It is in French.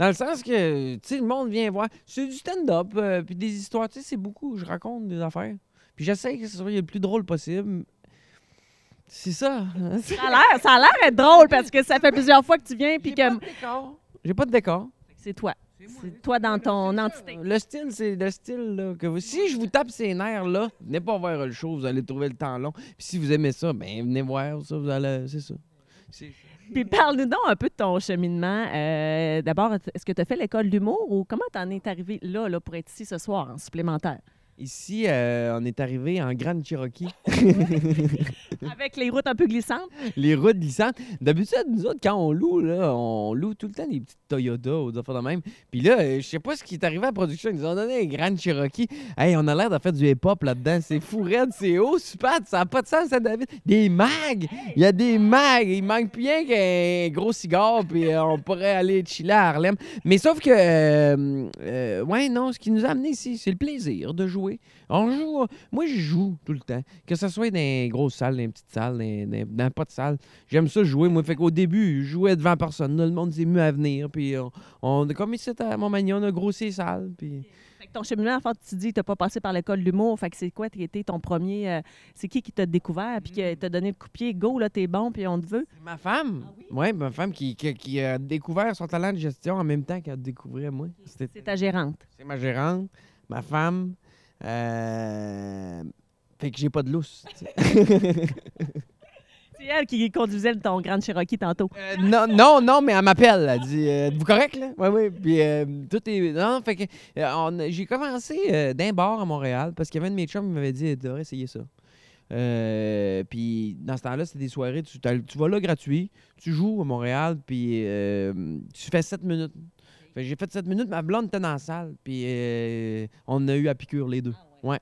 Dans le sens que, tu sais, le monde vient voir. C'est du stand-up, euh, puis des histoires, tu sais, c'est beaucoup. Je raconte des affaires. Puis j'essaie que ce soit le plus drôle possible. C'est ça. Ça a l'air, ça a l'air être drôle parce que ça fait plusieurs fois que tu viens, puis que. J'ai pas de décor. C'est toi. C'est hein. toi dans ton entité. Le style, c'est le style que vous... Si je vous tape ces nerfs là, venez pas voir le show, vous allez trouver le temps long. Puis si vous aimez ça, ben venez voir ça, vous allez, c'est ça. Puis parle-nous donc un peu de ton cheminement. Euh, d'abord, est-ce que tu as fait l'école d'humour ou comment tu en es arrivé là, là pour être ici ce soir en supplémentaire? Ici, euh, on est arrivé en Grande Cherokee. Avec les routes un peu glissantes. Les routes glissantes. D'habitude, nous autres, quand on loue, on loue tout le temps des petites Toyota ou des de même. Puis là, euh, je sais pas ce qui est arrivé à la production. Ils nous ont donné un grand Cherokee. Hey, on a l'air de faire du hip-hop là-dedans. C'est fou, c'est haut, super. Ça n'a pas de sens, ça, David. Des mags. Il y a des mags. Il manque plus qu'un gros cigare. Puis euh, on pourrait aller chiller à Harlem. Mais sauf que, euh, ouais, non, ce qui nous a amené ici, c'est le plaisir de jouer. On joue. Moi, je joue tout le temps. Que ce soit dans les grosses salles, dans les petites salles, dans, pas de salle J'aime ça jouer, moi. Fait qu'au début, je jouais devant personne. Là, le monde s'est mis à venir. Puis, on, a comme ici à Montmagny, on a grossi les salles. Puis... Fait que ton cheminement, en fait, tu dis t'as pas passé par l'école de l'humour. Fait que c'est quoi, qui été ton premier. Euh, c'est qui qui t'a découvert, puis qui hmm. t'a donné le coup de pied, go, là, t'es bon, puis on te veut? Ma femme. Ah oui? Ouais, ma femme qui, a découvert son talent de gestion en même temps qu'elle a découvert moi. C'est ta gérante. C'est ma gérante, ma femme. Euh, fait que j'ai pas de lousse. C'est elle qui conduisait ton Grand Cherokee tantôt. Euh, non, non, non, mais elle m'appelle. Elle dit euh, vous correct, là Oui, oui. Puis euh, tout est. Non, fait que j'ai commencé d'un bord à Montréal parce qu'il y avait de m'avait dit Tu devrais essayer ça. puis dans ce temps-là, c'était des soirées, tu, vas là gratuit, tu joues à Montréal, puis tu fais 7 minutes. Fait j'ai fait 7 minutes, ma blonde était dans la salle, puis on a eu à piqûre les deux. Ah ouais.